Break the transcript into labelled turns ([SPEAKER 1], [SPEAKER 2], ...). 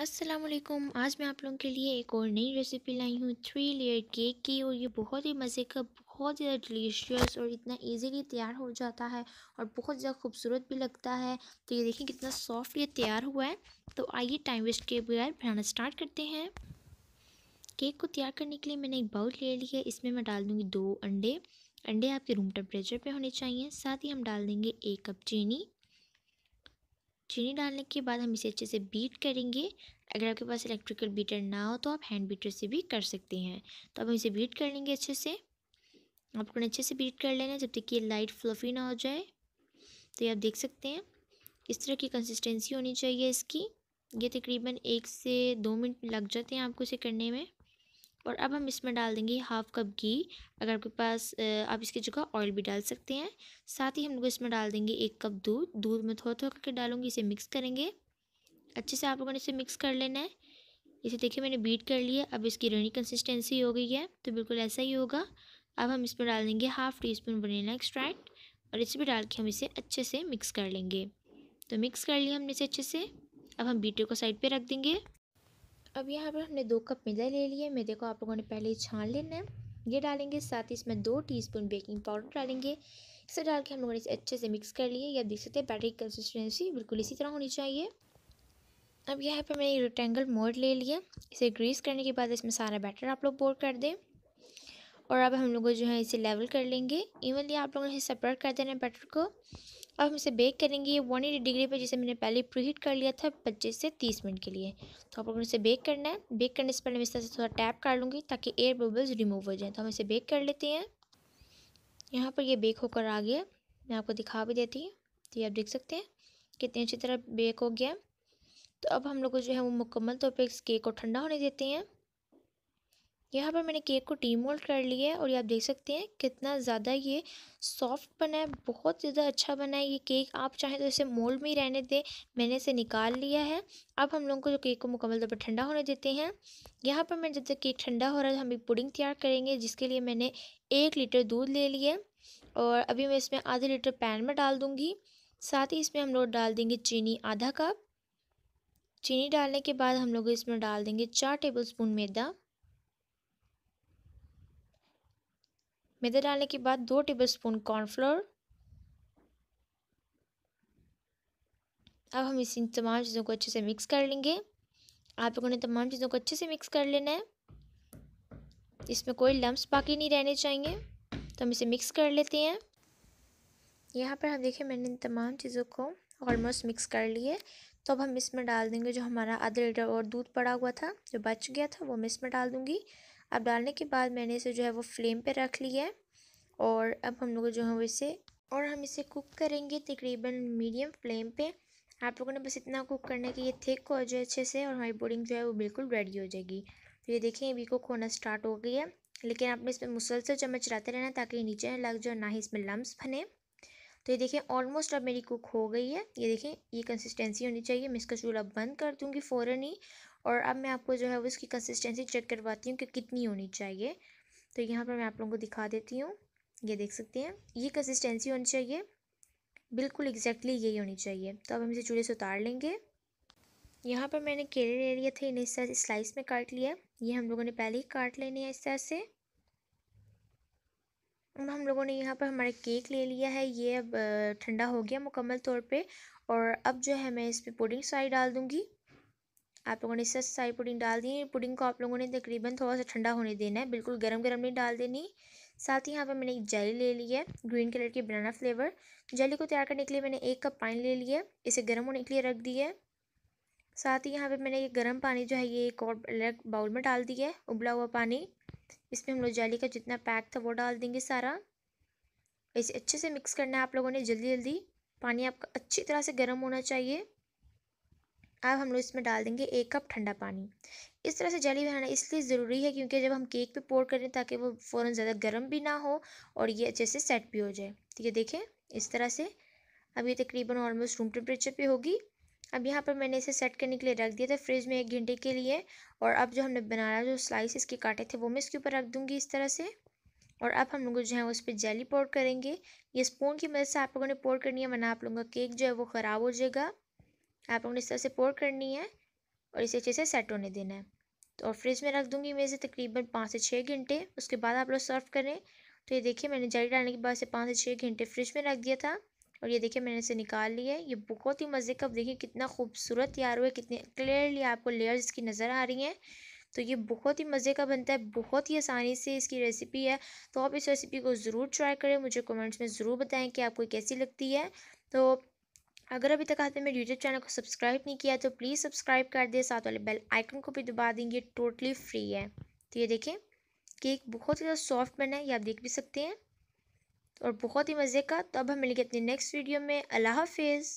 [SPEAKER 1] असलम आज मैं आप लोगों के लिए एक और नई रेसिपी लाई हूँ थ्री लेयर केक की और ये बहुत ही मज़े का बहुत ज़्यादा डिलीशियस और इतना इजीली तैयार हो जाता है और बहुत ज़्यादा खूबसूरत भी लगता है तो ये देखिए कितना सॉफ्ट ये तैयार हुआ है तो आइए टाइम वेस्ट के बगैर बनाना स्टार्ट करते हैं केक को तैयार करने के लिए मैंने एक बाउल ले लिया इसमें मैं डाल दूँगी दो अंडे अंडे आपके रूम टेम्परेचर पर होने चाहिए साथ ही हम डाल देंगे एक कप चीनी चीनी डालने के बाद हम इसे अच्छे से बीट करेंगे अगर आपके पास इलेक्ट्रिकल बीटर ना हो तो आप हैंड बीटर से भी कर सकते हैं तो अब हम इसे बीट कर लेंगे अच्छे से आपको अच्छे से बीट कर लेना जब तक ये लाइट फ्लफ़ी ना हो जाए तो ये आप देख सकते हैं इस तरह की कंसिस्टेंसी होनी चाहिए इसकी ये तकरीबन एक से दो मिनट लग जाते हैं आपको इसे करने में और अब हम इसमें डाल देंगे हाफ़ कप घी अगर आपके पास आप इसकी जगह ऑयल भी डाल सकते हैं साथ ही हम लोग इसमें डाल देंगे एक कप दूध दूध में थोड़ा थोड़ा करके डालूंगी इसे मिक्स करेंगे अच्छे से आप लोगों ने इसे मिक्स कर लेना है इसे देखिए मैंने बीट कर लिया अब इसकी रनी कंसिस्टेंसी हो गई है तो बिल्कुल ऐसा ही होगा अब हम इसमें डाल देंगे half teaspoon vanilla extract और इसे भी डाल के हम इसे अच्छे से मिक्स कर लेंगे तो मिक्स कर लिया हमने इसे अच्छे से अब हम बीटे को साइड पे रख देंगे अब यहाँ पर हमने दो कप मैदा ले लिया मैदे को आप लोगों ने पहले छान लेना है ये डालेंगे साथ ही इसमें दो टीस्पून बेकिंग पाउडर डालेंगे इसे डाल के हम लोगों ने इसे अच्छे से मिक्स कर लिए या देख सकते हैं बैटर की कंसिस्टेंसी बिल्कुल इसी तरह होनी चाहिए अब यहाँ पर मैंने रेक्टेंगल मोल्ड ले लिया इसे ग्रीस करने के बाद इसमें सारा बैटर आप लोग बोर कर दें और अब हम लोग जो है इसे लेवल कर लेंगे इवनली आप लोगों ने सेपरेट कर देना बैटर को अब हम इसे बेक करेंगे ये वन एटी डिग्री पर जिसे मैंने पहले प्रीहीट कर लिया था पच्चीस से तीस मिनट के लिए तो आप लोगों इसे बेक करना है बेक करने से पहले मैं इस तरह से थोड़ा टैप कर लूँगी ताकि एयर बबल्स रिमूव हो जाएँ तो हम इसे बेक कर लेते हैं यहाँ पर ये बेक होकर आ गया मैं आपको दिखा भी देती हूँ तो ये आप देख सकते हैं कितनी अच्छी तरह बेक हो गया तो अब हम लोग को जो है वो मुकम्मल तौर पर इस केक को ठंडा होने देते हैं यहाँ पर मैंने केक को डीमोल्ड कर लिया है और ये आप देख सकते हैं कितना ज़्यादा ये सॉफ्ट बना है बहुत ज़्यादा अच्छा बना है ये केक आप चाहें तो इसे मोल्ड में ही रहने दें मैंने इसे निकाल लिया है अब हम लोगों को जो केक को मुकम्मल तौर पर ठंडा होने देते हैं यहाँ पर मैंने जब तक केक ठंडा हो रहा है हम एक पुडिंग तैयार करेंगे जिसके लिए मैंने एक लीटर दूध ले लिया और अभी मैं इसमें आधे लीटर पैन में डाल दूँगी साथ ही इसमें हम लोग डाल देंगे चीनी आधा कप चीनी डालने के बाद हम लोग इसमें डाल देंगे चार टेबल स्पून मैदा मैदा डालने के बाद दो टेबलस्पून कॉर्नफ्लोर अब हम इस इन तमाम चीज़ों को अच्छे से मिक्स कर लेंगे आप लोगों ने तमाम चीज़ों को अच्छे से मिक्स कर लेना है इसमें कोई लम्ब बाकी नहीं रहने चाहिए तो हम इसे मिक्स कर लेते हैं यहाँ पर हम देखें मैंने इन तमाम चीज़ों को ऑलमोस्ट मिक्स कर लिए तो अब हम इसमें डाल देंगे जो हमारा आधा लीटर और दूध पड़ा हुआ था जो बच गया था वो मैं इसमें डाल दूँगी अब डालने के बाद मैंने इसे जो है वो फ्लेम पे रख लिया है और अब हम लोग जो है वो इसे और हम इसे कुक करेंगे तकरीबन मीडियम फ्लेम पे आप लोगों ने बस इतना कुक करना है कि ये थिक हो जाए अच्छे से और हमारी पुडिंग जो है वो बिल्कुल रेडी हो जाएगी तो ये देखें अभी कुक होना स्टार्ट हो गई है लेकिन आपने इसमें मुसलसल चम्मच चलाते रहना ताकि नीचे ना लग जाए ना ही इसमें लम्ब बने तो ये देखें ऑलमोस्ट अब मेरी कुक हो गई है ये देखें ये कंसिस्टेंसी होनी चाहिए मैं इसका चूल्हा बंद कर दूँगी फ़ौरन ही और अब मैं आपको जो है वो इसकी कंसिस्टेंसी चेक करवाती हूँ कि कितनी होनी चाहिए तो यहाँ पर मैं आप लोगों को दिखा देती हूँ ये देख सकते हैं ये कंसिस्टेंसी होनी चाहिए बिल्कुल एग्जैक्टली यही होनी चाहिए तो अब हम इसे चूल्हे से उतार लेंगे यहाँ पर मैंने केले ले लिए थे इन्हें इस तरह से स्लाइस में काट लिया ये हम लोगों ने पहले ही काट लेने हैं इस तरह से अब हम लोगों ने यहाँ पर हमारा केक ले लिया है ये अब ठंडा हो गया मुकम्मल तौर पे और अब जो है मैं इस पर पुडिंग सारी डाल दूँगी आप लोगों ने इससे सारी पुडिंग डाल दी पुडिंग को आप लोगों ने तकरीबन थोड़ा सा ठंडा होने देना है बिल्कुल गर्म गर्म नहीं डाल देनी साथ ही यहाँ पर मैंने एक जेली ले ली है ग्रीन कलर की बनाना फ्लेवर जेली को तैयार करने के लिए मैंने एक कप पानी ले लिया इसे गर्म होने के लिए रख दिया साथ ही यहाँ पर मैंने ये गर्म पानी जो है ये एक और अलग बाउल में डाल दिया है उबला हुआ पानी इसमें हम लोग जेली का जितना पैक था वो डाल देंगे सारा इसे अच्छे से मिक्स करना है आप लोगों ने जल्दी जल्दी पानी आपका अच्छी तरह से गर्म होना चाहिए अब हम लोग इसमें डाल देंगे एक कप ठंडा पानी इस तरह से जली बनाना इसलिए ज़रूरी है क्योंकि जब हम केक पे पोर करें ताकि वो फ़ौरन ज़्यादा गर्म भी ना हो और ये अच्छे से सेट भी हो जाए ठीक है देखें इस तरह से अब ये तकरीबन ऑलमोस्ट रूम टेम्परेचर पर होगी अब यहाँ पर मैंने इसे सेट करने के लिए रख दिया था फ्रिज में एक घंटे के लिए और अब जो हमने बनाया जो स्लाइस इसके काटे थे वो मैं इसके ऊपर रख दूँगी इस तरह से और अब हम लोग जो है उस पर जेली पोर करेंगे ये स्पून की मदद से आप लोगों ने पोर करनी है वरना आप लोगों का केक जो है वो ख़राब हो जाएगा आप लोगों ने इस तरह से पोर करनी है और इसे अच्छे से सेट होने देना है तो और फ्रिज में रख दूँगी मैं इसे तकरीबन पाँच से छः घंटे उसके बाद आप लोग सर्व करें तो ये देखिए मैंने जाली डालने के बाद इसे पाँच से छः घंटे फ्रिज में रख दिया था और ये देखिए मैंने इसे निकाल लिया है ये बहुत ही मज़े का देखिए कितना खूबसूरत तैयार हुआ है कितने क्लियरली आपको लेयर्स इसकी नज़र आ रही हैं तो ये बहुत ही मज़े का बनता है बहुत ही आसानी से इसकी रेसिपी है तो आप इस रेसिपी को ज़रूर ट्राई करें मुझे कमेंट्स में ज़रूर बताएं कि आपको कैसी लगती है तो अगर अभी तक आपने मेरे यूट्यूब चैनल को सब्सक्राइब नहीं किया तो प्लीज़ सब्सक्राइब कर दे साथ वाले बेल आइकन को भी दबा देंगे टोटली फ्री है तो ये देखें केक बहुत ही ज़्यादा सॉफ्ट बना है ये आप देख भी सकते हैं और बहुत ही मज़े का तो अब हम मिलेंगे अपने नेक्स्ट वीडियो में अल्लाह हाफिज़